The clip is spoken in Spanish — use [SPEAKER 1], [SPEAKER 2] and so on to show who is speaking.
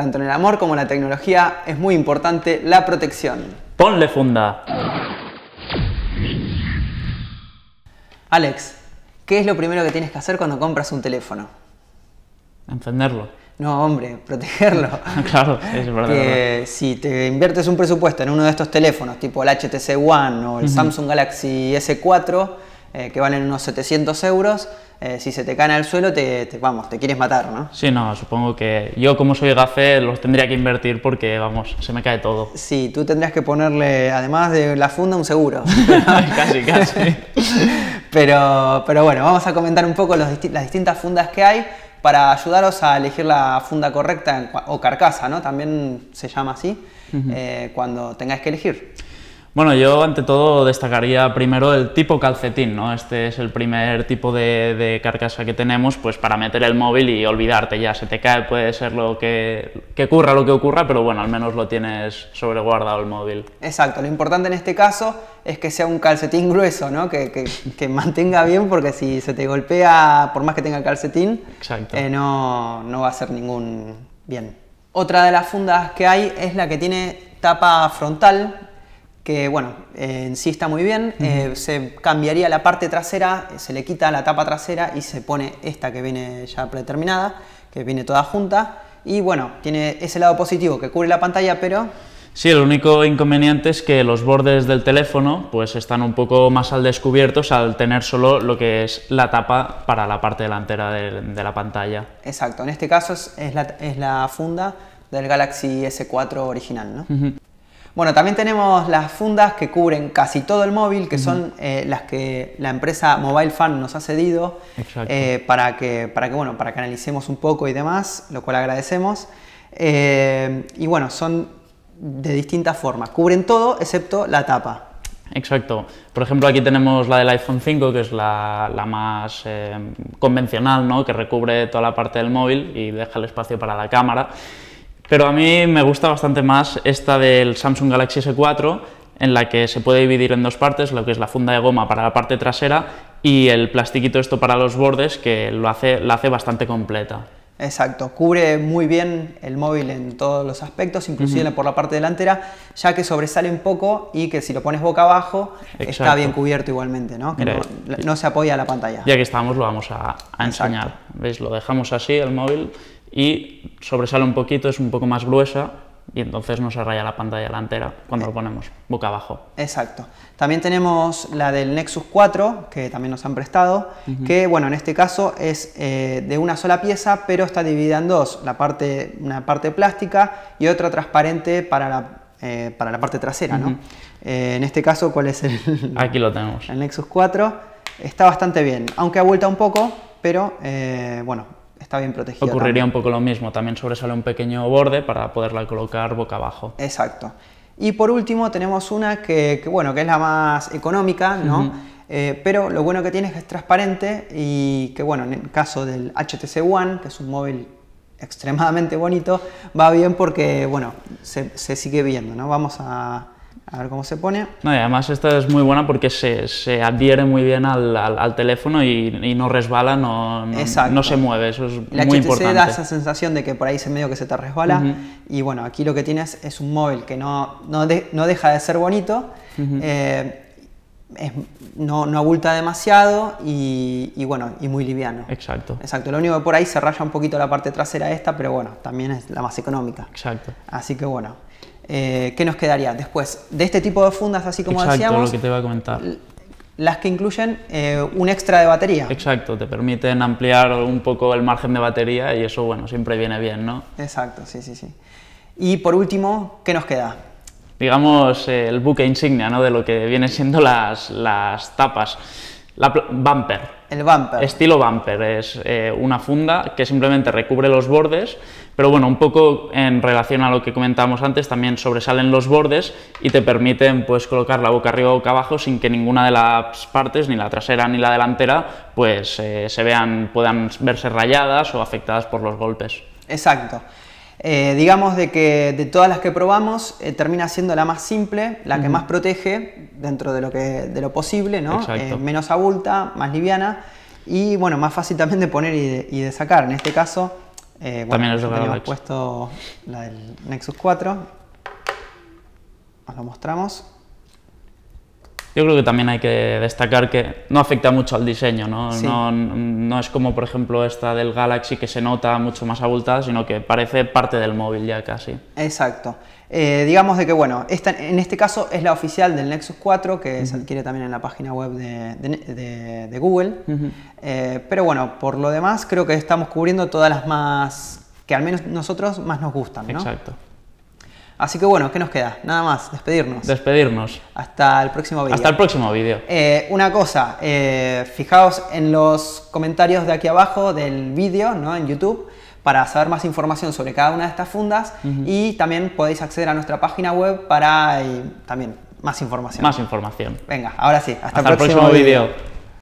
[SPEAKER 1] Tanto en el amor como en la tecnología es muy importante la protección.
[SPEAKER 2] Ponle funda.
[SPEAKER 1] Alex, ¿qué es lo primero que tienes que hacer cuando compras un teléfono? Encenderlo. No, hombre, protegerlo.
[SPEAKER 2] Ah, claro, es verdad.
[SPEAKER 1] si te inviertes un presupuesto en uno de estos teléfonos, tipo el HTC One o el Samsung Galaxy S4, eh, que valen unos 700 euros, eh, si se te caen el suelo, te, vamos, te quieres matar, ¿no?
[SPEAKER 2] Sí, no, supongo que yo como soy gafe los tendría que invertir porque, vamos, se me cae todo. Sí, tú tendrías que ponerle, además de
[SPEAKER 1] la funda, un seguro. casi, casi. pero, pero bueno, vamos a comentar un poco las distintas fundas que hay para ayudaros a elegir la funda correcta o carcasa, ¿no? También se llama así, eh, cuando tengáis que elegir.
[SPEAKER 2] Bueno, yo ante todo destacaría primero el tipo calcetín, ¿no? Este es el primer tipo de, carcasa que tenemos, pues para meter el móvil y olvidarte ya, se te cae, puede ser lo que, ocurra, lo que ocurra, pero bueno, al menos lo tienes sobreguardado el móvil. Exacto, lo importante en este
[SPEAKER 1] caso es que sea un calcetín grueso, ¿no? Que, que, mantenga bien, porque si se te golpea, por más que tenga calcetín, eh, no, no va a ser ningún bien. Otra de las fundas que hay es la que tiene tapa frontal, que bueno, eh, en sí está muy bien, eh, se cambiaría la parte trasera, se le quita la tapa trasera y se pone esta que viene ya predeterminada, que viene toda junta y bueno, tiene ese lado positivo que cubre la pantalla, pero...
[SPEAKER 2] Sí, el único inconveniente es que los bordes del teléfono pues están un poco más al descubierto al tener solo lo que es la tapa para la parte delantera de, la pantalla.
[SPEAKER 1] Exacto, en este caso es, la, funda del Galaxy S4 original, ¿no? Bueno, también tenemos las fundas que cubren casi todo el móvil, que son eh, las que la empresa Mobile Fan nos ha cedido eh, para, que, para, que, bueno, para que analicemos un poco y demás, lo cual agradecemos. Eh, y bueno, son de distintas formas, cubren todo excepto la tapa.
[SPEAKER 2] Exacto. Por ejemplo, aquí tenemos la del iPhone 5, que es la, la más convencional, ¿no? que recubre toda la parte del móvil y deja el espacio para la cámara. Pero a mí me gusta bastante más esta del Samsung Galaxy S4, en la que se puede dividir en dos partes, lo que es la funda de goma para la parte trasera y el plastiquito esto para los bordes, que lo hace, la hace bastante completa.
[SPEAKER 1] Exacto, cubre muy bien el móvil en todos los aspectos, inclusive por la parte delantera, ya que sobresale un poco y que si lo pones boca abajo está bien cubierto igualmente, ¿no? Que eh, no, se apoya la pantalla.
[SPEAKER 2] Ya que estamos lo vamos a, a enseñar. ¿Veis? Lo dejamos así el móvil y sobresale un poquito, es un poco más gruesa y entonces no se raya la pantalla delantera cuando lo ponemos boca abajo.
[SPEAKER 1] Exacto. También tenemos la del Nexus 4, que también nos han prestado, que bueno, en este caso es eh, de una sola pieza, pero está dividida en dos, la parte, una parte plástica y otra transparente para la, eh, para la parte trasera. ¿no? Eh, en este
[SPEAKER 2] caso, ¿cuál es el...? Aquí lo tenemos.
[SPEAKER 1] El Nexus 4 está bastante bien, aunque ha vuelto un poco, pero
[SPEAKER 2] bueno, está bien protegida. Ocurriría un poco lo mismo, también sobresale un pequeño borde para poderla colocar boca abajo. Exacto.
[SPEAKER 1] Y por último tenemos una que, bueno, que es la más económica, ¿no? Eh, pero lo bueno que tiene es que es transparente y que bueno, en el caso del HTC One, que es un móvil extremadamente bonito, va bien porque bueno, se, se sigue viendo, ¿no? Vamos a a ver cómo se pone.
[SPEAKER 2] No, y además esta es muy buena porque se, se adhiere muy bien al, al, teléfono y, no resbala, no, no, se mueve, eso es la muy HTC importante. da esa
[SPEAKER 1] sensación de que por ahí se medio que se te resbala y bueno, aquí lo que tienes es un móvil que no, no, deja de ser bonito, eh, es, no, no, abulta demasiado y, y, bueno, y muy liviano. Exacto. Exacto. Lo único que por ahí se raya un poquito la parte trasera esta, pero bueno, también es la más económica. Exacto. Así que bueno. Eh, ¿Qué nos quedaría después? De este tipo de fundas, así como decíamos. lo que
[SPEAKER 2] te a comentar.
[SPEAKER 1] Las que incluyen eh, un extra de batería.
[SPEAKER 2] Exacto, te permiten ampliar un poco el margen de batería y eso, bueno, siempre viene bien, ¿no? Exacto, sí, sí,
[SPEAKER 1] sí. Y por último, ¿qué nos queda?
[SPEAKER 2] Digamos, eh, el buque insignia, ¿no? De lo que vienen siendo las, las tapas. La bumper. El bumper. Estilo bumper, es eh, una funda que simplemente recubre los bordes, pero bueno, un poco en relación a lo que comentábamos antes, también sobresalen los bordes y te permiten pues colocar la boca arriba o boca abajo sin que ninguna de las partes, ni la trasera ni la delantera, pues eh, se vean, puedan verse rayadas o afectadas por los golpes.
[SPEAKER 1] Exacto. Eh, digamos de que de todas las que probamos termina siendo la más simple, la que más protege, dentro de lo, que, de lo posible, eh, menos abulta, más liviana y bueno, más fácil también de poner y de, sacar. En este caso, eh, bueno, puesto la del Nexus 4. Os lo mostramos.
[SPEAKER 2] Yo creo que también hay que destacar que no afecta mucho al diseño, ¿no? No, no, es como por ejemplo esta del Galaxy que se nota mucho más abultada, sino que parece parte del móvil ya casi.
[SPEAKER 1] Exacto. Eh, digamos de que bueno, esta, en este caso es la oficial del Nexus 4 que se adquiere también en la página web de, Google. Eh, pero bueno, por lo demás creo que estamos cubriendo todas las más que al menos nosotros más nos gustan. Exacto. Así que bueno, ¿qué nos queda? Nada más, despedirnos. Despedirnos. Hasta el próximo vídeo. Hasta el próximo vídeo. Eh, una cosa, eh, fijaos en los comentarios de aquí abajo del vídeo, ¿no? En YouTube para saber más información sobre cada una de estas fundas y también podéis acceder a nuestra página web para eh, también más información. Más información. Venga, ahora sí, hasta, el próximo, vídeo.